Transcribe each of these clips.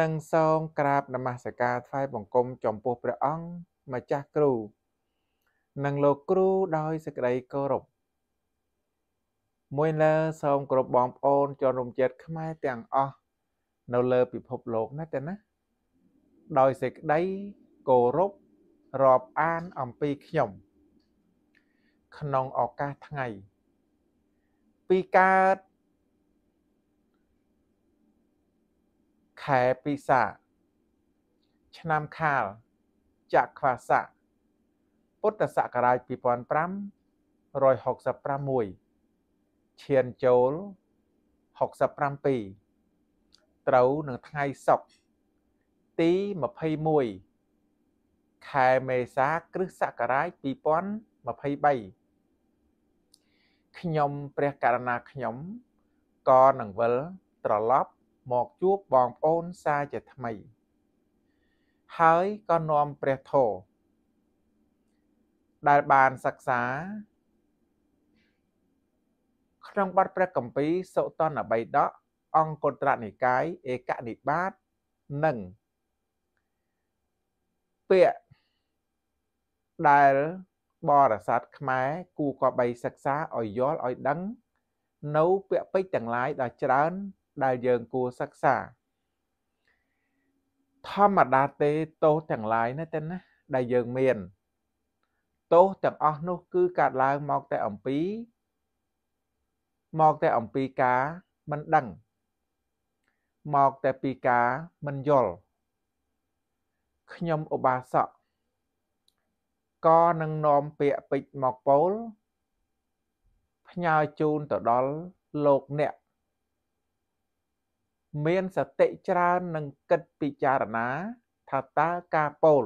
និងសូមក្រាបនមស្ការថ្វាយបង្គំចំពោះព្រះអង្គម្ចាស់គ្រូនិងលោកគ្រូដោយសេចក្តីគោរពមួយលើសូមគោរពបងប្អូនជនរួមជាតិខ្មែរទាំងអស់នៅលើពិភពលោកណាទេណាដោយសេចក្តីគោរពរាប់អានអំពីខ្ញុំ ក្នុងឱកាសថ្ងៃពីកើតែពិសា ឆ្នាំខាលចក្វាស័កពុទ្ធសករាជ2566ឈានចូល67ត្រូវនឹងថ្ងៃសុក្រទី21ខែមេសាគ្រិស្តសករាជ2023ខ្ញុំ ព្រះករណាខ្ញុំក៏នឹងវិលត្រឡប់មកជួបបងប្អូនសាជាថ្មី ហើយក៏នាំព្រះធម៌ដែលបានសិក្សា ក្នុងបទព្រះគម្ពីរសុតនបៃដកអង្គត្រនិកាយឯកនិបាតនិងពាក្យដែលបរិស័ទខ្មែរគូក៏បីសិក្សាឲ្យយល់ឲ្យដឹង នៅពាក្យពេចទាំងឡាយដ៏ច្រើនដែលយើងគួរសិក្សា ធម្មតាទេទោសទាំងឡាយណាទេណាដែលយើងមានទោសទាំងអស់នោះ គឺកើតឡើងមកតែអំពី មកតែអំពីការមិនដឹងមកតែពីការមិនយល់ខ្ញុំឧបាសកក៏នឹងនាំពាក្យពេចមកពោលផ្ញើជូនទៅដល់លោកអ្នកមានសតិច្រើននិងគិតពិចារណា ថាតើការពោល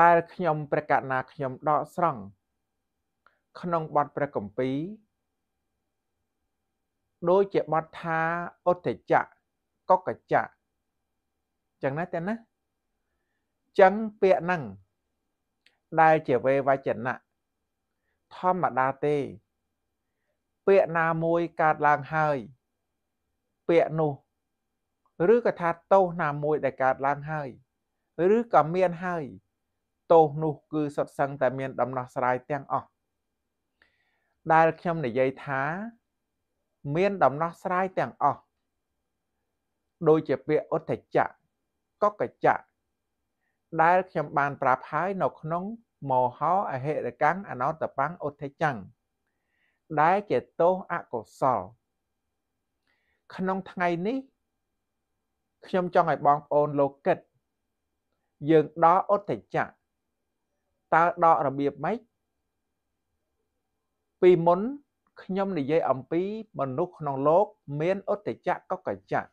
ដែលខ្ញុំប្រកាសណាខ្ញុំដកស្រង់ក្នុងបទព្រះគម្ពីរដូចជាបទថាឧទ្ធចៈកុកចៈចឹងណាតែណាចឹងពាក្យហ្នឹង ដែលជាវេវចនៈធម្មតាទេពាក្យណាមួយកើតឡើងហើយពាក្យនោះឬក៏ថាទោសណាមួយដែលកើតឡើងហើយឬក៏មានហើយទោសនោះគឺសុទ្ធសឹងតែមាន ដំណោះស្រាយទាំងអស់ដែលខ្ញុំនិយាយថា មានដំណោះស្រាយទាំងអស់ដូចជាពាក្យឧទ្ធចៈកកចៈដែលខ្ញុំបានប្រាប់ហើយនៅក្នុងមោហអហិរកម្មអនតបង្ឧទ្ធចੰងដែលជាទោសអកុសលក្នុងថ្ងៃនេះ ខ្ញុំចង់ឲ្យបងប្អូនលោកគិតយើងដកឧត្តចៈតើដករបៀបម៉េចពីមុនខ្ញុំនិយាយអំពីមនុស្សក្នុងโลกមានឧត្តចៈកុកចៈ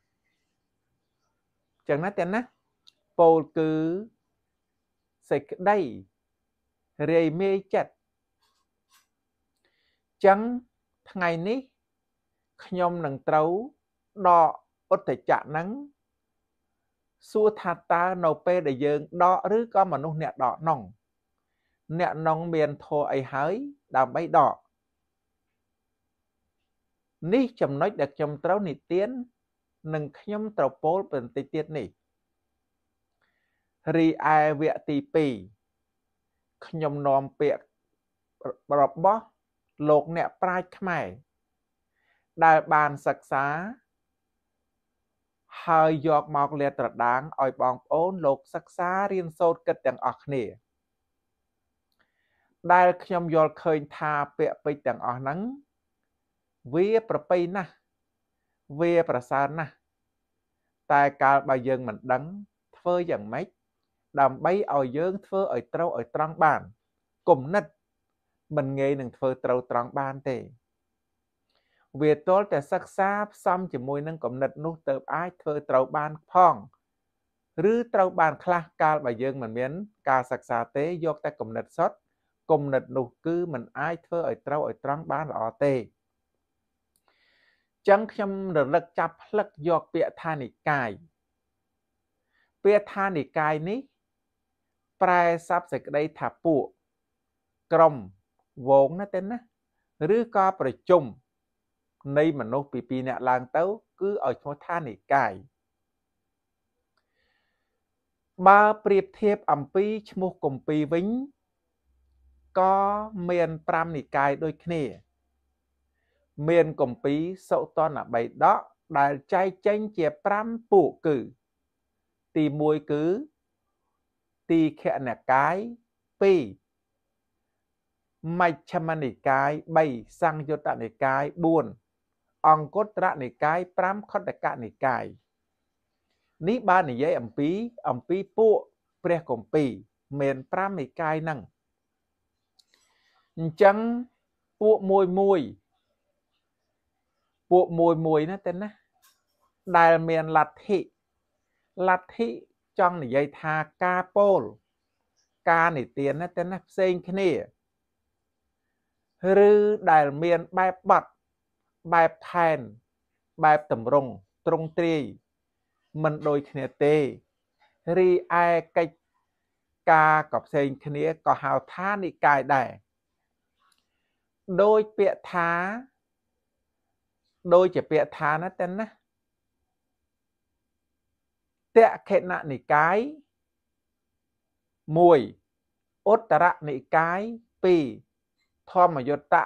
ចឹងណាទាំងណាពោលគឺសេចក្តីរាយមេចិត្តចឹងថ្ងៃនេះខ្ញុំនឹងត្រូវដកឧត្តចៈហ្នឹងសួរថាតើនៅពេលដែលយើងដកឬក៏មនុស្សអ្នកដកនង អ្នកនងមានធัวអីហើយដើម្បីដកនេះចំណុចដែលខ្ញុំត្រូវនិទាននិងខ្ញុំត្រូវពោលបន្តិចទៀតនេះ រីឯវគ្គទី2ខ្ញុំនាំពាក្យរបស់លោកអ្នកប្រាជ្ញខ្មែរដែលបានសិក្សា ហើយយកមកលាតត្រដាងឲ្យបងប្អូនលោកសិក្សារៀនសូត្រគិតទាំងអស់គ្នាដែលខ្ញុំយល់ឃើញថាពាក្យពេចន៍ទាំងអស់ហ្នឹងវាប្រពៃណាស់វាប្រសើរណាស់តែកាលបើយើងមិនដឹង ធ្វើយ៉ាងម៉េចដើម្បីឲ្យយើងធ្វើឲ្យត្រូវឲ្យត្រង់បានគុណិតមិនងាយនឹងធ្វើត្រូវត្រង់បានទេ វាទាល់តែសិក្សាផ្សំជាមួយនឹងគំនិតនោះទៅអាចធ្វើត្រូវបានផង ឬត្រូវបានខ្លះកាលបើយើងមិនមានការសិក្សាទេយកតែគំនិតសុទ្ធគំនិតនោះគឺมันអាចធ្វើឲ្យត្រូវឲ្យត្រង់បានល្អទេចឹងខ្ញុំរលឹកចាប់ផ្លឹកយកពាក្យថានិកាយពាក្យថានិកាយនេះប្រែសັບសេចក្តីថាពួកក្រុមវងណាទេណាឬក៏ប្រជុំនៃ មនុស្សពី2នាក់ឡើងទៅ គឺឲ្យឈ្មោះថានិកាយបើប្រៀបធៀបអំពីឈ្មោះគម្ពីរវិញក៏មាន5និកាយដូចគ្នា មានគម្ពីរសុតនបៃដកដែលចែកចេញជា5ពួកគឺ ទី1គឺ ទីខណកាយ2មជ្ឈមនិកាយ3សង្យុត្តនិកាយ4អង្គុត្រនិកាយ5ខុទ្ទកនិកាយនេះបាននិយាយអំពី អំពីពួកព្រះគម្ពីរមាន5និកាយហ្នឹងអញ្ចឹងពួកមួយមួយ ពួកមួយមួយណាទៅណាដែលមានលទ្ធិលទ្ធិចង់និយាយថាការពោលការនិទានណាទៅណាផ្សេងគ្នាឬដែលមានបែបបត់បែបផែន បែបតម្រង់ត្រង់ទ្រាយមិនដូចគ្នាទេ រីឯកិច្ចការក៏ផ្សេងគ្នាក៏ហៅថានិកាយដែរដោយពាក្យថា ដោយជាពាក្យថាណាតែណាតៈខេណនិកាយ1ឧត្តរនិកាយ2ធម្មយុត្តៈ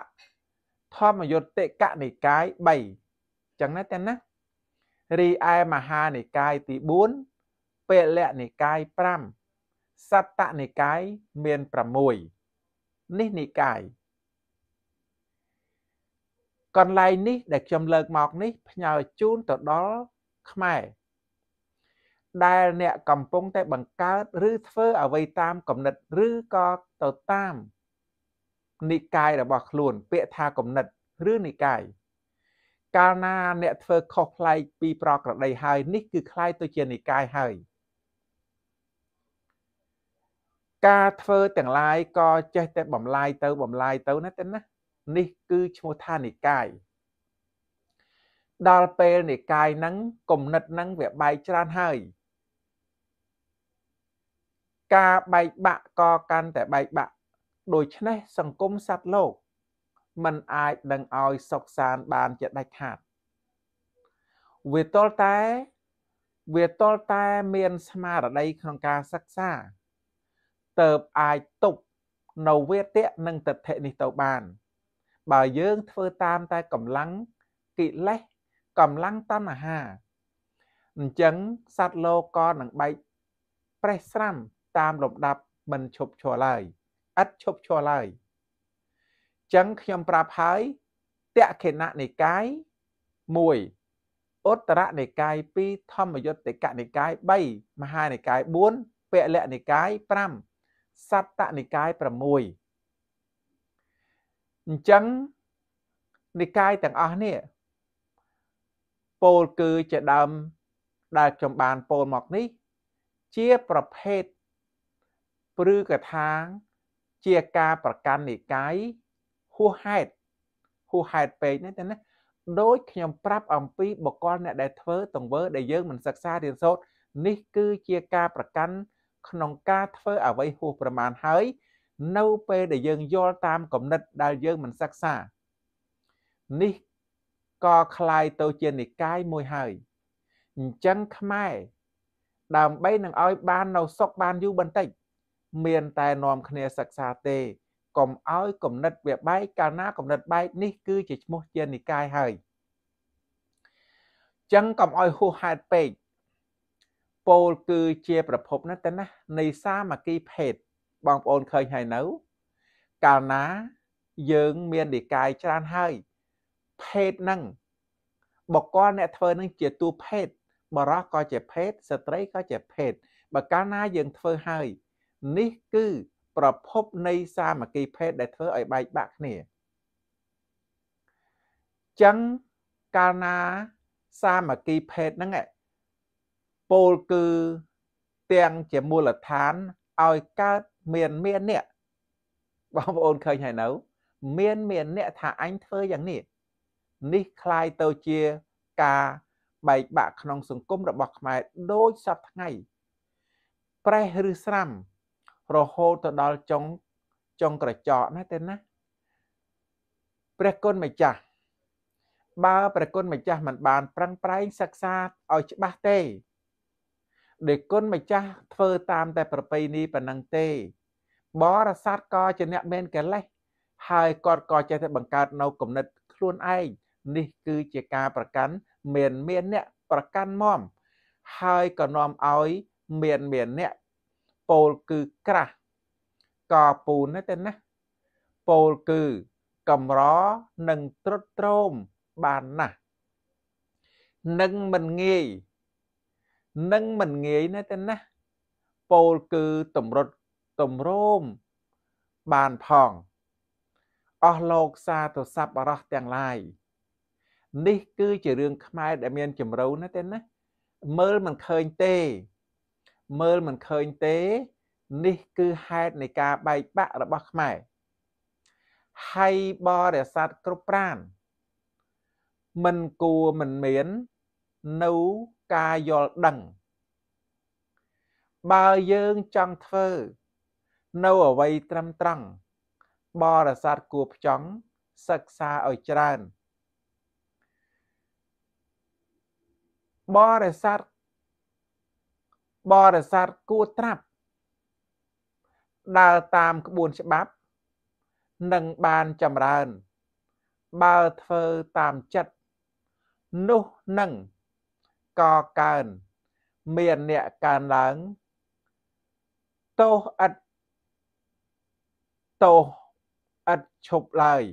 ធម្មយុត្តិកនិកាយ3អញ្ចឹងណាទាំងណារីឯមហានិកាយទី4ពលៈនិកាយ5សត្តនិកាយមាន6នេះនិកាយ កន្លែងនេះ ដែលខ្ញុំលើកមកនេះ ផ្ញើជូនទៅដល់ខ្មែរដែល អ្នកកំពុងតែបង្កើតឬធ្វើអ្វីតាមគំនិតឬក៏ទៅតាមនិកាយរបស់ខ្លួនពាក្យថាគំនិតឬនិកាយកាលណាអ្នកធ្វើខុសប្លែកពីប្រក្រតីហើយ នេះគឺคล้ายទៅជានិកាយហើយការធ្វើទាំងឡាយក៏ចេះតែបំលាយទៅបំលាយទៅណាទេណានេះគឺឈ្មោះថានិកាយដល់ពេលនិកាយហ្នឹងគំនិតហ្នឹងវាបែកច្រើនហើយការបែកបាក់ក៏កាន់តែបែកបាក់ដូច្នេះសង្គមសត្វលោកมันអាចនឹងឲ្យសុខសានបានជាដាច់ខាតវាតលតែវាតលតែមានស្មារតីក្នុងការសិក្សាតើបអាចទប់នៅវេទៈនិងទិដ្ឋិនេះទៅបាន បើយើងធ្វើតាមតែកម្លាំងកិលេសកម្លាំងតណ្ហាអញ្ចឹងសត្វលោកក៏នឹងបែកប្រេះស្រាំតាមលំដាប់មិនឈប់ឈរឡើយ។ឥតឈប់ឈរឡើយចឹងខ្ញុំប្រាប់ហើយតក្ខិណនិកាយ1ឧត្តរនិកាយ2ធម្មយុត្តិកនិកាយ3មហានិកាយ4ពលនិកាយ5សត្តនិកាយ6អញ្ចឹងនិកាយទាំងអស់នេះពោលគឺជាដើមដែលខ្ញុំបានពោលមកនេះ ជាប្រភេទព្រឺកថាជាការប្រកាន់និកាយហួសហេតុហួសហេតុពេកណាទេណាដោយខ្ញុំប្រាប់អំពីបកលអ្នកដែលធ្វើទង្វើដែលយើងមិនសិក្សារៀនសូត្រនេះគឺជាការប្រកាន់ក្នុងការធ្វើ អ្វីហួសប្រមាណហើយនៅពេលដែលយើងយល់តាមគំនិតដែលយើងមិនសិក្សានេះក៏คล้ายទៅជានិកាយមួយហើយអញ្ចឹងខ្មែរដើម្បីនឹងឲ្យ បាននៅសុខបានយូរបន្តិចមានតែនាំគ្នាសិក្សាទេកុំឲ្យគណិតវាបែកកាលណាគណិតបែកនេះគឺជាឈ្មោះជានិកាយហើយចឹងកុំឲ្យហួសហេតុពេកពោលគឺជាប្រភពណាស់ទៅណានៃសាមគ្គីភេទបងប្អូនឃើញហើយនៅ កាលណាយើងមាននិកាយច្រើនហើយភេទនឹងបកលអ្នកធ្វើនឹងជាទូភេទបរោះក៏ជាភេទស្ត្រីក៏ជាភេទបើកាលណាយើងធ្វើហើយនេះគឺ ប្រភពនៃសាមគ្គីភេទដែលធ្វើឲ្យបែកបាក់គ្នាចឹងកាលណាសាមគ្គីភេទហ្នឹងពោលគឺ ទាំងជាមូលដ្ឋានឲ្យកើតមានមានអ្នកបងប្អូនឃើញហើយនៅ មានមានអ្នកថាអញធ្វើយ៉ាងនេះនេះคล้ายទៅជាការបែកបាក់ក្នុងសង្គមរបស់ខ្មែរដូចសពថ្ងៃ ប្រេះឬស្រាំរហូតទៅដល់ចុងចុងក្រចកណាទេណាព្រះគុណម្ចាស់បើព្រះគុណម្ចាស់មិនបាន ប្រឹងប្រែងសិក្សាឲ្យច្បាស់ទេដែលគុណម្ចាស់ធ្វើតាមតែប្របីនេះប៉ុណ្ណឹងទេបរស័តក៏ជាអ្នកមានកិលេសហើយគាត់ក៏ចេះតែបង្កើតនៅគំនិតខ្លួនឯងនេះគឺជាការប្រកាន់មានមានអ្នកប្រកាន់មមហើយក៏នាំឲ្យមានមានអ្នកពោលគឺក្រាស់កពូនណាទៅណាពោលគឺកម្រនិងត្រុតត្រោមបានណាស់នឹងមិនងាយនឹងមិនងាយណាទៅណាពោលគឺតម្រុតតម្រោមបានផងអស់លោកសាទស័ព្ទអរោះទាំងឡាយនេះគឺជារឿងខ្មែរដែលមានចម្រូវណាទេណាមើលមិនឃើញទេមើលមិនឃើញទេ នេះគឺហេតុនៃការបែកបាក់របស់ខ្មែរហើយបរិស័ទគ្រប់ប្រានមិនគួរមិនមាន នៅការយល់ដឹង បើយើងចង់ធ្វើនៅអ្វីត្រឹមត្រង់បរិស័ទគួរផ្ចង់សិក្សាឲ្យច្រើន បរិស័ទបរិស័ទគួរត្រាប់ដើរតាមក្បួនច្បាប់នឹងបានចម្រើន បើធ្វើតាមចិត្តនោះនឹងកកើនមានអ្នកកើនឡើងទោសឥតទោសឥតឈប់ឡើយ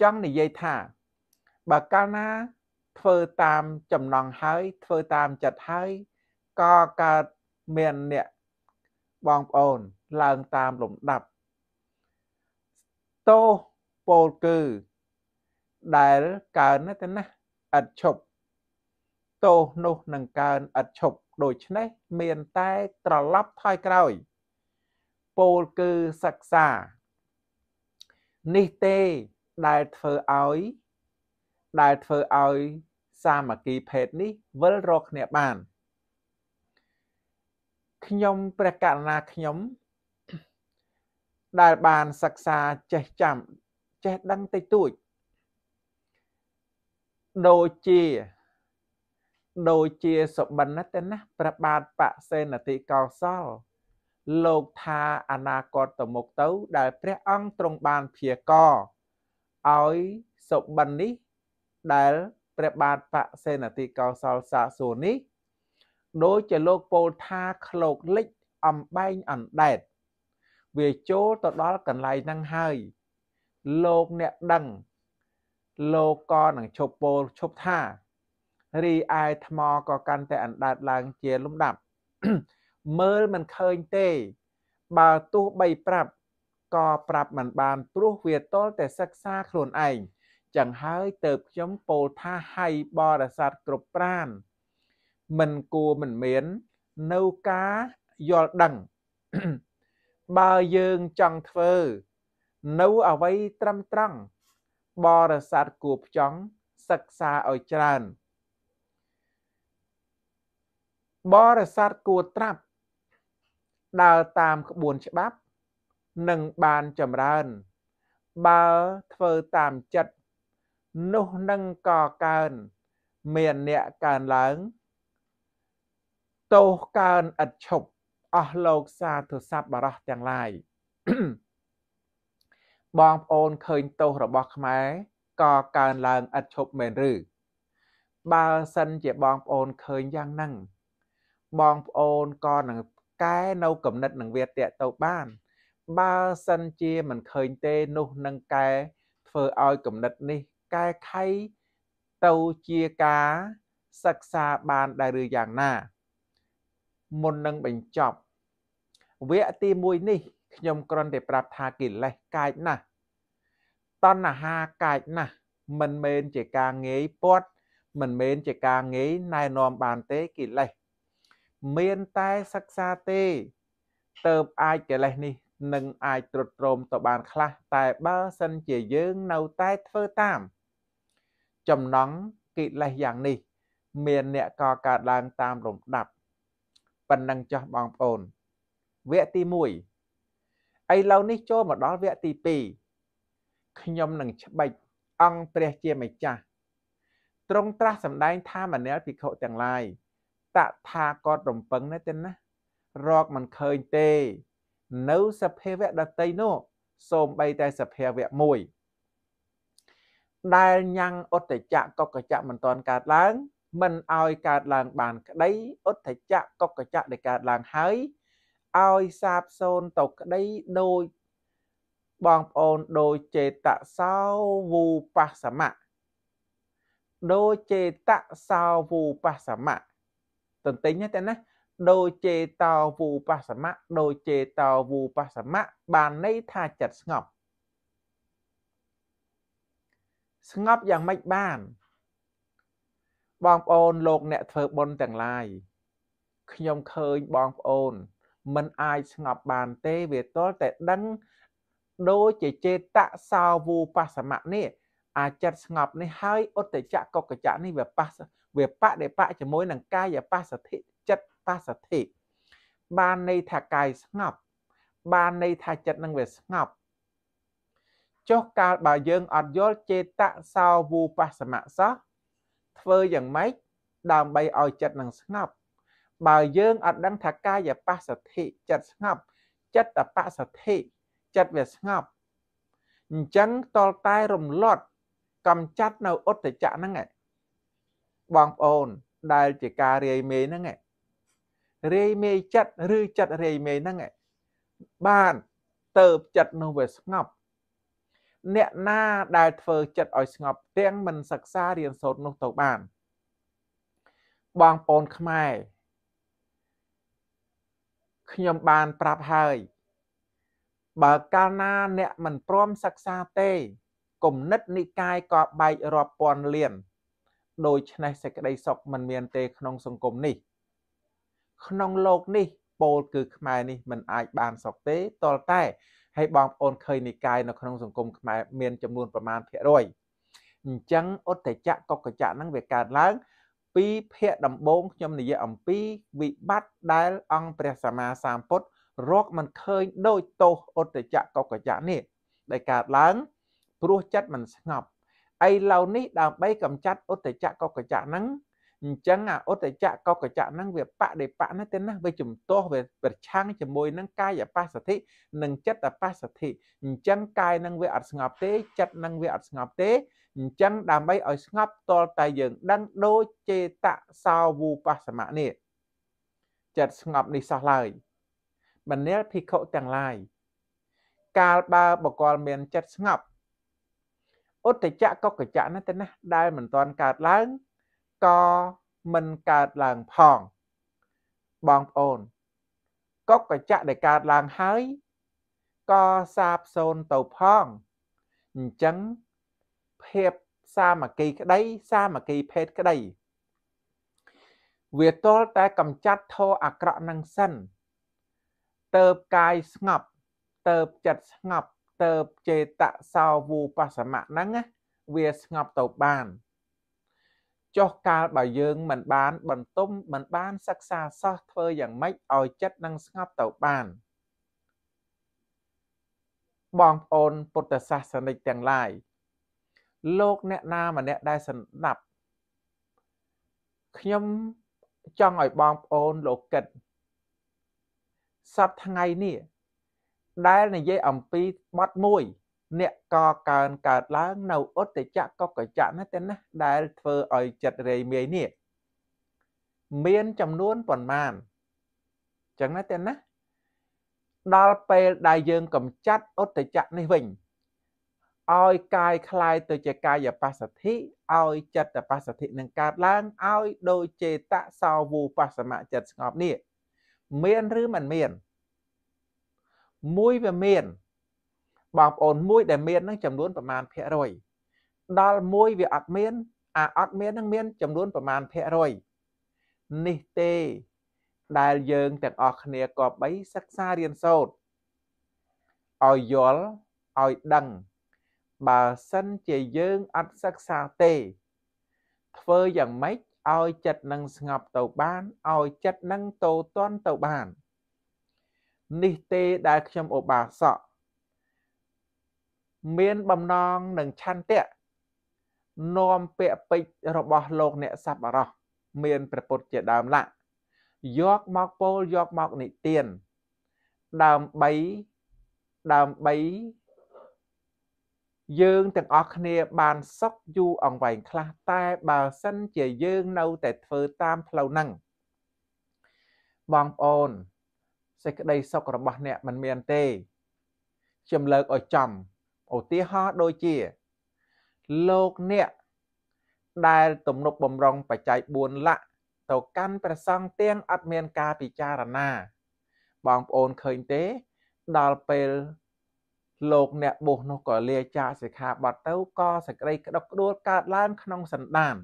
ចង់និយាយថាបើកាលណាធ្វើតាមចំណងហើយធ្វើតាមចិត្តហើយក៏កើតមានអ្នកបងប្អូនឡើងតាមលំដាប់តោពោលគឺដែលកើនទៅណាឥតឈប់តោនោះនឹងកើនឥតឈប់ដូច្នេះមានតែត្រឡប់ថយក្រោយពោលគឺសិក្សានេះទេដែលធ្វើឲ្យដែលធ្វើឲ្យសាមគ្គីភេទនេះវិលរកគ្នាបានខ្ញុំព្រះករណាខ្ញុំ ដែលបានសិក្សាចេះចាំចេះដឹងតិចតួចដូចជាដូចជាសុបិនទេណាព្រះបាទបសេនតិកោសលលោកថាអនាគតទៅមុខទៅ ដែលព្រះអង្គទ្រង់បានព្យាករឲ្យសុបិននេះដែលព្រះបាទបសេនតិកោសលសាសួរនេះដោយជាលោកពោលថាឃ្លោកលិចអំបែងអណ្ដែតវាចូលទៅដល់កន្លែងហ្នឹងហើយ លោកអ្នកដឹងលោកក៏នឹងឈប់ពោលឈប់ថារីឯថ្មក៏កាន់តែអណ្ដែតឡើងជាលំដាប់ មើលមិនឃើញទេ បើទោះបីប្រាប់ក៏ប្រាប់មិនបានព្រោះវាតលតែសិក្សាខ្លួនឯងចឹងហើយទៅខ្ញុំពោលថាហៃបរិស័ទគ្រប់ប្រានមិនគួរមិនមាន នៅការយល់ដឹង បើយើងចង់ធ្វើ នៅអ្វីត្រឹមត្រង់បរិស័ទគួរផ្ចង់សិក្សាឲ្យច្រើន បរិស័ទគួរត្រាប់ដើរតាមក្បួនច្បាប់នឹងបានចម្រើន បើធ្វើតាមចិត្តនោះនឹងក៏កើនមានអ្នកកើនឡើងទោសកើនឥតឈប់អស់លោកសាធុសព្ទបរោះទាំងឡាយបងប្អូនឃើញទោសរបស់ខ្មែរក៏កើនឡើងឥតឈប់មែនឬ បើសិនជាបងប្អូនឃើញយ៉ាងហ្នឹងបងប្អូនក៏នឹងកែនៅគំនិតនឹងវាតេទៅបាន បើសិនជាមិនឃើញទេនោះនឹងកែធ្វើឲ្យគំនិតនេះកែខៃទៅជាការសិក្សាបានដែរឬយ៉ាងណាមុននឹងបញ្ចប់វគ្គទី1នេះខ្ញុំគ្រាន់តែប្រាប់ថាកិលេសកាយណាស់តណ្ហាកាយណាស់មិនមែនជាការងាយពាត់មិនមែនជាការងាយណែនាំបានទេកិលេសមានតែសិក្សាទេតើបអាចកិលេសនេះនឹងអាចទ្រុឌទ្រោមទៅបានខ្លះតែបើសិនជាយើងនៅតែធ្វើតាម ចំណងកិលេសយ៉ាងនេះ មានអ្នកកកើតឡើងតាមលំដាប់ប៉ុណ្ណឹងចោះបងប្អូនវគ្គទី1ឥឡូវនេះចូលមកដល់វគ្គទី2ខ្ញុំនឹងច្បិចអង្គព្រះជាម្ចាស់ទ្រង់ត្រាស់សម្ដែងថាមនាលភិក្ខុទាំងឡាយតថាគតរំពឹងណាទេណារកមិនឃើញទេ នៅសភាវៈដតីនោះសូមបីតែសភាវៈមួយដែលញ៉ាំងអុតចៈកកចៈមិនតន់កើតឡើងមិនឲ្យកើតឡើងបានក្តីអុទ្ធចៈកុកចៈដែលកើតឡើងហើយឲ្យសាបសូន្យទៅក្តីដោយបងប្អូនដោយចេតសោវូបសមៈដោយចេតសោវូបសមៈតន្ទិញតែណាដោយចេតោវូបសមៈដោយចេតោវូបសមៈបានន័យថាចិត្តស្ងប់ ស្ងប់យ៉ាងម៉េចបានបងប្អូនលោកអ្នកធ្វើបុណ្យទាំងឡាយខ្ញុំឃើញបងប្អូន មិនអាចស្ងប់បានទេវាតលតែដឹងដូចជាចេតសាវូបសមៈនេះ អាចិតស្ងប់នេះហើយឧត្តចៈកុកចៈនេះវាប៉ះវាបដិបៈជាមួយនឹងកាយបស្សទ្ធិចិត្តបស្សទ្ធិបានន័យថាកាយស្ងប់បានន័យថាចិត្តនឹងវាស្ងប់ចុះកាលបើយើងអត់យល់ចេតសាវូបសមៈសោះធ្វើយ៉ាងម៉េចដើម្បីឲ្យចិត្តនឹងស្ងប់ បើយើងអត់ដឹងថាកាយបស្សទ្ធិចិត្តស្ងប់ចិត្តបស្សទ្ធិចិត្តវាស្ងប់អញ្ចឹងតលតែរំលត់កំចាត់នៅឧត្តចៈហ្នឹងបងប្អូនដែលជាការរាយមេហ្នឹងរាយមេចិត្តឬចិត្តរាយមេហ្នឹងបានតើបចិត្តនោះវាស្ងប់អ្នកណាដែលធ្វើចិត្តឲ្យស្ងប់ទាំងមិនសិក្សារៀនសូត្រនោះទៅបានបងប្អូនខ្មែរខ្ញុំបានប្រាប់ហើយបើកាលណាអ្នកមិនព្រមសិក្សាទេគំនិតនិកាយក៏បែករាប់ពាន់លានដូច្នេះសេចក្តីសុខមិនមានទេក្នុងសង្គមនេះ ក្នុងโลกនេះពោលគឺខ្មែរនេះមិនអាចបានសុខទេតលតែហើយបងប្អូនឃើញនិកាយនៅក្នុងសង្គមខ្មែរមានចំនួនប្រមាណភាគរយអញ្ចឹងឧត្តចៈកុកចៈហ្នឹងវាកើតឡើង ពីភាកដំបូងខ្ញុំនិយាយអំពី វិបត្តិដែលអង្គព្រះសម្មាសម្ពុទ្ធរកមិនឃើញដោយទោសឧត្តចៈកុកចៈនេះដែលកើតឡើង ព្រោះចិត្តមិនស្ងប់ឥឡូវនេះដើម្បីកម្ចាត់ឧត្តចៈកុកចៈហ្នឹងអញ្ចឹងអាឧត្តចៈកកចៈហ្នឹងវាបដិបៈណាទេណាវាជំទាស់វាប្រឆាំងជាមួយនឹងកាយបស្សទ្ធិនិងចិត្តបស្សទ្ធិអញ្ចឹងកាយនឹងវាអត់ស្ងប់ទេចិត្តនឹងវាអត់ស្ងប់ទេអញ្ចឹងដើម្បីឲ្យស្ងប់តលតែយើងដឹងដូចចេតសាវូបស្សមៈនេះចិត្តស្ងប់នេះសោះឡើយមនាលភិក្ខុទាំងឡាយកាលបើបកលមានចិត្តស្ងប់ឧត្តចៈកកចៈណាទេណាដែលមិនតាន់កើតឡើងក៏មិនកើតឡើងផង បងប្អូនកុកកញ្ចក់ដែលកើតឡើងហើយក៏សាបសូន្យទៅផងអញ្ចឹងភាពសាមគ្គីក្តីសាមគ្គីភេទក្តីវាទល់តែកំចាត់ធោអាក្រក់នឹងសិនតើបកាយស្ងប់តើបចិត្តស្ងប់តើបចេតសោវូបស្សមៈហ្នឹងវាស្ងប់ទៅបានចុះកាលបើយើងមិនបានបន្ទំមិនបានសិក្សាសោះធ្វើយ៉ាងម៉េចឲ្យចិត្តនឹងស្ងប់ទៅបាន បងប្អូនពុទ្ធសាសនិកទាំងឡាយលោកអ្នកណាម្នាក់ដែលសន្តាប់ខ្ញុំចង់ឲ្យបងប្អូនលោកកិតសប្តាហ៍ថ្ងៃនេះដែលនិយាយអំពីបទមួយអ្នកកកើនកើតឡើង នៅឧត្តចៈកកចៈណាទេណាដែលធ្វើឲ្យចិត្តរេមាយនេះមានចំនួនប៉ុន្មាន ចឹងណាទេណាដល់ពេលដែលយើងកំចាត់ឧត្តចៈនេះវិញឲ្យកាយคลายទៅជាកាយបស្សទ្ធិឲ្យចិត្តបស្សទ្ធិនឹងកើតឡើងឲ្យដូចចេតសោវូបស្សមៈចិត្តស្ងប់នេះមានឬមិនមាន មួយវាមានបងប្អូនមួយដែលមាននឹងចំនួនប្រមាណភាគរយដល់មួយវាអត់មាន អាអត់មាននឹងមាន ចំនួនប្រមាណភាគរយនេះទេ ដែលយើងទាំងអស់គ្នាក៏បីសិក្សារៀនសូត្រឲ្យយល់ឲ្យដឹង បើសិនជាយើងអត់សិក្សាទេ ធ្វើយ៉ាងម៉េចឲ្យចិត្តនឹងស្ងប់ទៅបានឲ្យចិត្តនឹងតូតន់ទៅបាន នេះទេដែលខ្ញុំឧបាសកមានបំណងនឹងឆន្ទៈនាំពាក្យពេចរបស់ លោក អ្នកសប្បុរសមានព្រះពុទ្ធជាដើមឡាក់ យកមកពោលយកមកនិទាន ដើម្បីដើម្បីយើងទាំងអស់គ្នា បានសុខយូរអង្វែងខ្លះតែ បើសិនជាយើងនៅតែធ្វើតាមផ្លូវហ្នឹងបងប្អូនសេចក្តីសុខរបស់អ្នកមិនមានទេខ្ញុំលើកឲ្យចំឧទាហរណ៍ដូចជាលោកអ្នកដែលទំនុកបំរុងបច្ច័យ4លក្ខទៅកាន់ព្រះសង្ឃទៀងអត់មានការពិចារណា បងប្អូនឃើញទេដល់ពេលលោកអ្នកបុស្សនោះក៏លាចាកសិក្ខាបទទៅក៏សក្តិក្តុកក្តួលកើតឡើងក្នុងសន្តាន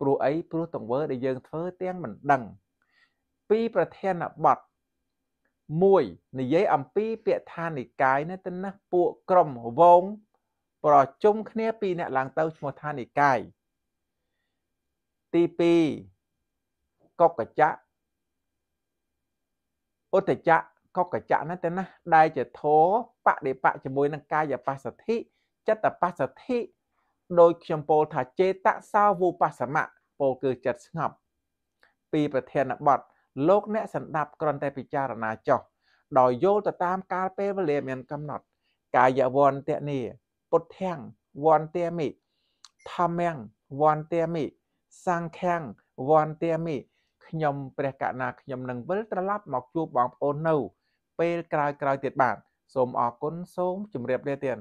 ព្រោះអីព្រោះទង្វើដែលយើងធ្វើទាំងមិនដឹងពីប្រធានបទ1និយាយអំពីពាក្យថានិកាយនេះទៅណាពួកក្រុមវង ប្រជុំគ្នាពីរអ្នកឡើងទៅឈ្មោះថានិកាយទី2កុកកច្ចៈឧត្តចៈកុកកច្ចៈនោះទៅណាដែលជាធោបដិបៈជាមួយនឹងកាយបស្សទ្ធិចិត្តបស្សទ្ធិដោយ ខ្ញុំពោលថាចេតសាវុបស្សមៈពោលគឺចិត្តស្ងប់ពី ប្រធានបទលោកអ្នកសន្តាប់គ្រាន់តែពិចារណាចោះដោយយល់ទៅតាមកាលពេលវេលាមានកំណត់ កាយវន្តនីពុទ្ធាំងវន្តមិធម្មំវន្តមិសង្ឃំវន្តមិខ្ញុំព្រះកណាខ្ញុំនឹងវិលត្រឡប់មកជួបបងប្អូននៅ ពេលក្រោយៗទៀតបាទសូមអរគុណសូមជម្រាបលាទៀត